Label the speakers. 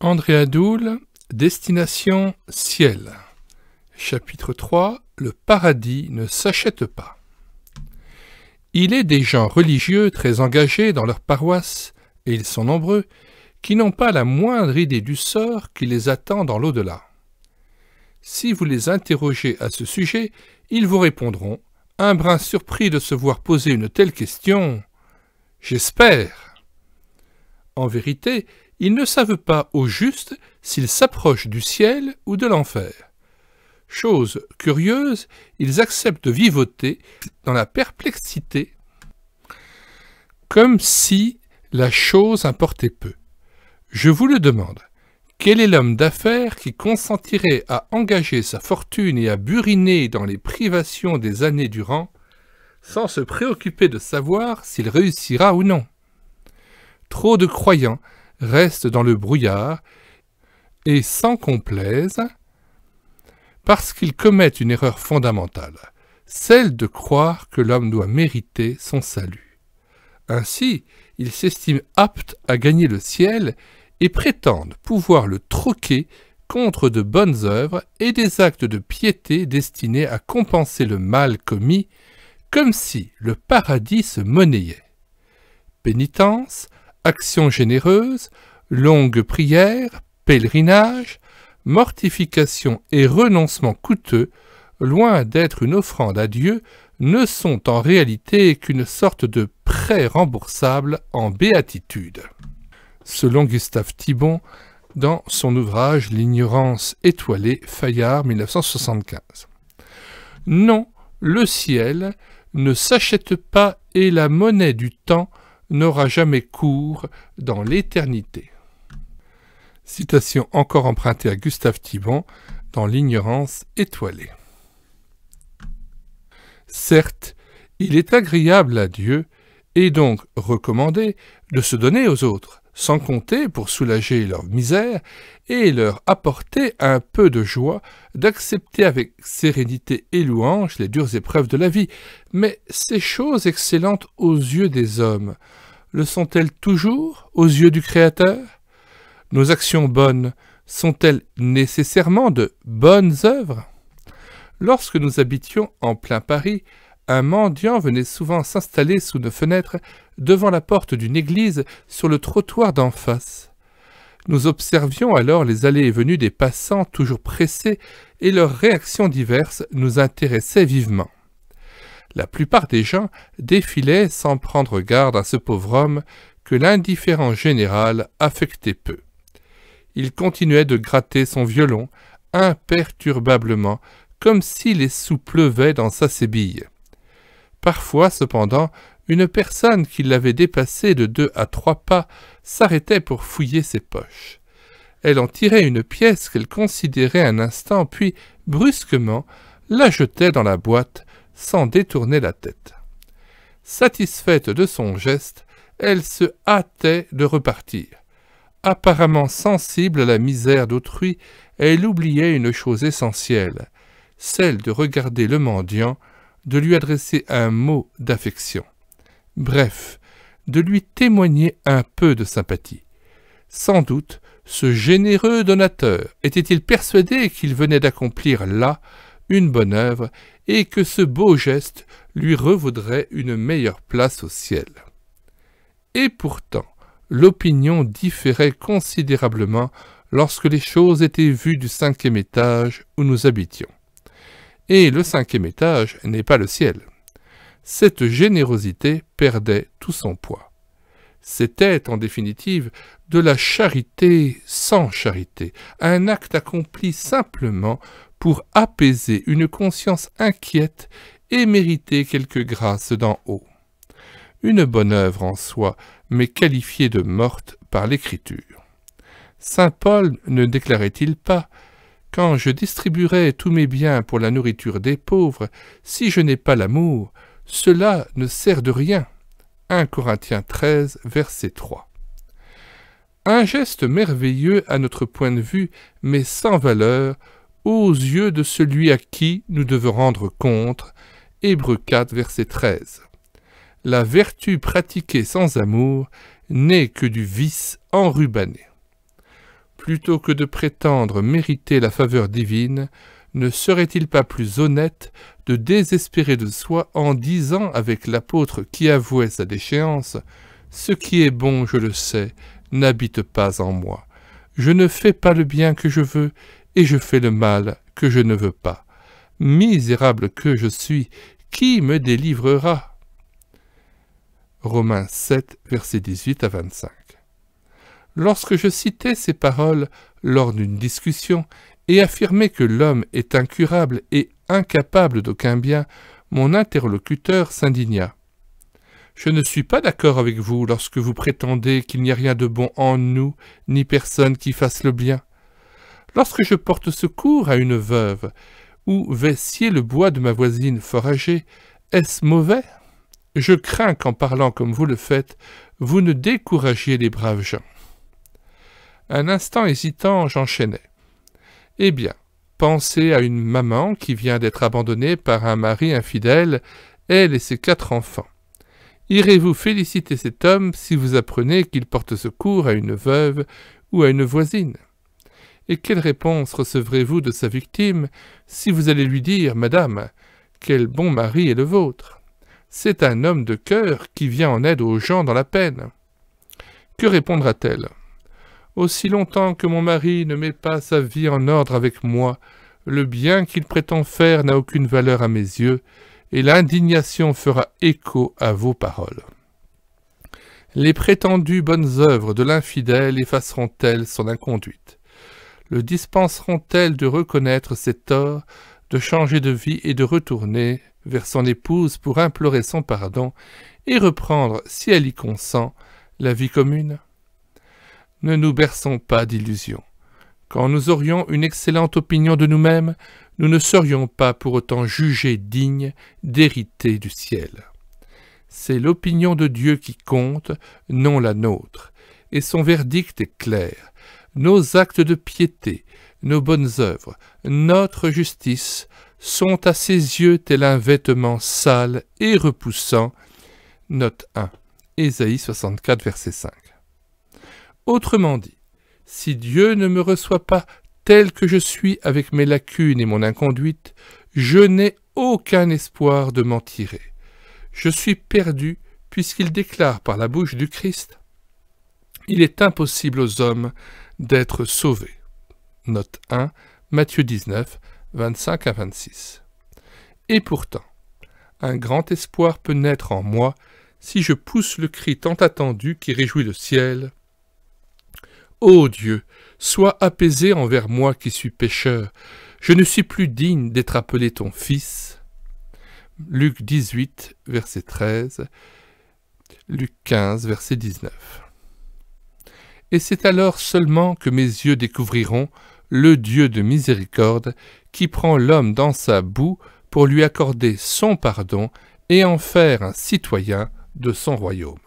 Speaker 1: André Destination Ciel. Chapitre 3 Le paradis ne s'achète pas. Il est des gens religieux très engagés dans leur paroisse, et ils sont nombreux, qui n'ont pas la moindre idée du sort qui les attend dans l'au-delà. Si vous les interrogez à ce sujet, ils vous répondront, un brin surpris de se voir poser une telle question. J'espère. En vérité, ils ne savent pas au juste s'ils s'approchent du ciel ou de l'enfer. Chose curieuse, ils acceptent de vivoter dans la perplexité, comme si la chose importait peu. Je vous le demande, quel est l'homme d'affaires qui consentirait à engager sa fortune et à buriner dans les privations des années durant, sans se préoccuper de savoir s'il réussira ou non Trop de croyants reste dans le brouillard et sans complaise parce qu'ils commettent une erreur fondamentale, celle de croire que l'homme doit mériter son salut. Ainsi, ils s'estiment aptes à gagner le ciel et prétendent pouvoir le troquer contre de bonnes œuvres et des actes de piété destinés à compenser le mal commis, comme si le paradis se monnayait. Pénitence, « Actions généreuses, longues prières, pèlerinages, mortifications et renoncements coûteux, loin d'être une offrande à Dieu, ne sont en réalité qu'une sorte de prêt remboursable en béatitude. Selon Gustave Thibon, dans son ouvrage L'ignorance étoilée, Fayard 1975. Non, le ciel ne s'achète pas et la monnaie du temps n'aura jamais cours dans l'éternité. Citation encore empruntée à Gustave Thibon dans L'ignorance étoilée. Certes, il est agréable à Dieu, et donc recommandé, de se donner aux autres, sans compter, pour soulager leur misère et leur apporter un peu de joie, d'accepter avec sérénité et louange les dures épreuves de la vie. Mais ces choses excellentes aux yeux des hommes, le sont-elles toujours aux yeux du Créateur Nos actions bonnes sont-elles nécessairement de bonnes œuvres Lorsque nous habitions en plein Paris, un mendiant venait souvent s'installer sous nos fenêtres devant la porte d'une église sur le trottoir d'en face. Nous observions alors les allées et venues des passants toujours pressés et leurs réactions diverses nous intéressaient vivement. La plupart des gens défilaient sans prendre garde à ce pauvre homme que l'indifférent général affectait peu. Il continuait de gratter son violon imperturbablement comme si les sous pleuvaient dans sa sébille. Parfois, cependant, une personne qui l'avait dépassée de deux à trois pas s'arrêtait pour fouiller ses poches. Elle en tirait une pièce qu'elle considérait un instant, puis, brusquement, la jetait dans la boîte, sans détourner la tête. Satisfaite de son geste, elle se hâtait de repartir. Apparemment sensible à la misère d'autrui, elle oubliait une chose essentielle, celle de regarder le mendiant de lui adresser un mot d'affection. Bref, de lui témoigner un peu de sympathie. Sans doute, ce généreux donateur était-il persuadé qu'il venait d'accomplir là une bonne œuvre et que ce beau geste lui revaudrait une meilleure place au ciel. Et pourtant, l'opinion différait considérablement lorsque les choses étaient vues du cinquième étage où nous habitions et le cinquième étage n'est pas le ciel. Cette générosité perdait tout son poids. C'était, en définitive, de la charité sans charité, un acte accompli simplement pour apaiser une conscience inquiète et mériter quelques grâces d'en haut. Une bonne œuvre en soi, mais qualifiée de morte par l'Écriture. Saint Paul ne déclarait-il pas quand je distribuerai tous mes biens pour la nourriture des pauvres, si je n'ai pas l'amour, cela ne sert de rien. 1 Corinthiens 13, verset 3. Un geste merveilleux à notre point de vue, mais sans valeur, aux yeux de celui à qui nous devons rendre compte. Hébreux 4, verset 13. La vertu pratiquée sans amour n'est que du vice enrubanné plutôt que de prétendre mériter la faveur divine, ne serait-il pas plus honnête de désespérer de soi en disant avec l'apôtre qui avouait sa déchéance Ce qui est bon, je le sais, n'habite pas en moi. Je ne fais pas le bien que je veux, et je fais le mal que je ne veux pas. Misérable que je suis, qui me délivrera Romains 7, verset 18 à 25. Lorsque je citais ces paroles lors d'une discussion et affirmais que l'homme est incurable et incapable d'aucun bien, mon interlocuteur s'indigna. Je ne suis pas d'accord avec vous lorsque vous prétendez qu'il n'y a rien de bon en nous, ni personne qui fasse le bien. Lorsque je porte secours à une veuve, ou vais scier le bois de ma voisine foragée, est-ce mauvais Je crains qu'en parlant comme vous le faites, vous ne découragiez les braves gens. Un instant hésitant, j'enchaînais. « Eh bien, pensez à une maman qui vient d'être abandonnée par un mari infidèle, elle et ses quatre enfants. Irez-vous féliciter cet homme si vous apprenez qu'il porte secours à une veuve ou à une voisine Et quelle réponse recevrez-vous de sa victime si vous allez lui dire, Madame, quel bon mari est le vôtre C'est un homme de cœur qui vient en aide aux gens dans la peine. Que répondra-t-elle aussi longtemps que mon mari ne met pas sa vie en ordre avec moi, le bien qu'il prétend faire n'a aucune valeur à mes yeux, et l'indignation fera écho à vos paroles. Les prétendues bonnes œuvres de l'infidèle effaceront-elles son inconduite Le dispenseront-elles de reconnaître ses torts, de changer de vie et de retourner vers son épouse pour implorer son pardon et reprendre, si elle y consent, la vie commune ne nous berçons pas d'illusions. Quand nous aurions une excellente opinion de nous-mêmes, nous ne serions pas pour autant jugés dignes d'hériter du ciel. C'est l'opinion de Dieu qui compte, non la nôtre, et son verdict est clair. Nos actes de piété, nos bonnes œuvres, notre justice sont à ses yeux tel un vêtement sale et repoussant. Note 1. Ésaïe 64, verset 5. Autrement dit, si Dieu ne me reçoit pas tel que je suis avec mes lacunes et mon inconduite, je n'ai aucun espoir de m'en tirer. Je suis perdu puisqu'il déclare par la bouche du Christ Il est impossible aux hommes d'être sauvés. Note 1, Matthieu 19, 25 à 26. Et pourtant, un grand espoir peut naître en moi si je pousse le cri tant attendu qui réjouit le ciel Ô Dieu, sois apaisé envers moi qui suis pécheur, je ne suis plus digne d'être appelé ton fils. Luc 18, verset 13, Luc 15, verset 19. Et c'est alors seulement que mes yeux découvriront le Dieu de miséricorde qui prend l'homme dans sa boue pour lui accorder son pardon et en faire un citoyen de son royaume.